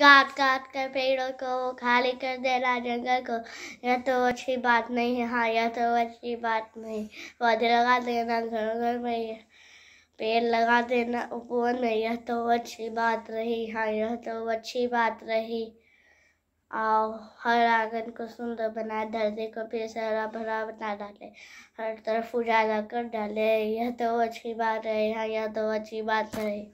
काट काट कर पेड़ों को खाली कर देना जंगल को यह तो अच्छी बात नहीं है हाँ यह तो अच्छी बात नहीं पौधे लगा देना घर घर में पेड़ लगा देना उपवन में यह तो अच्छी बात रही हाँ यह तो अच्छी बात रही आओ हर आंगन को सुंदर बनाए धरती को फिर से हरा भरा बना डाले हर तरफ उजाला कर डाले यह तो अच्छी बात रही हाँ यह तो अच्छी बात रही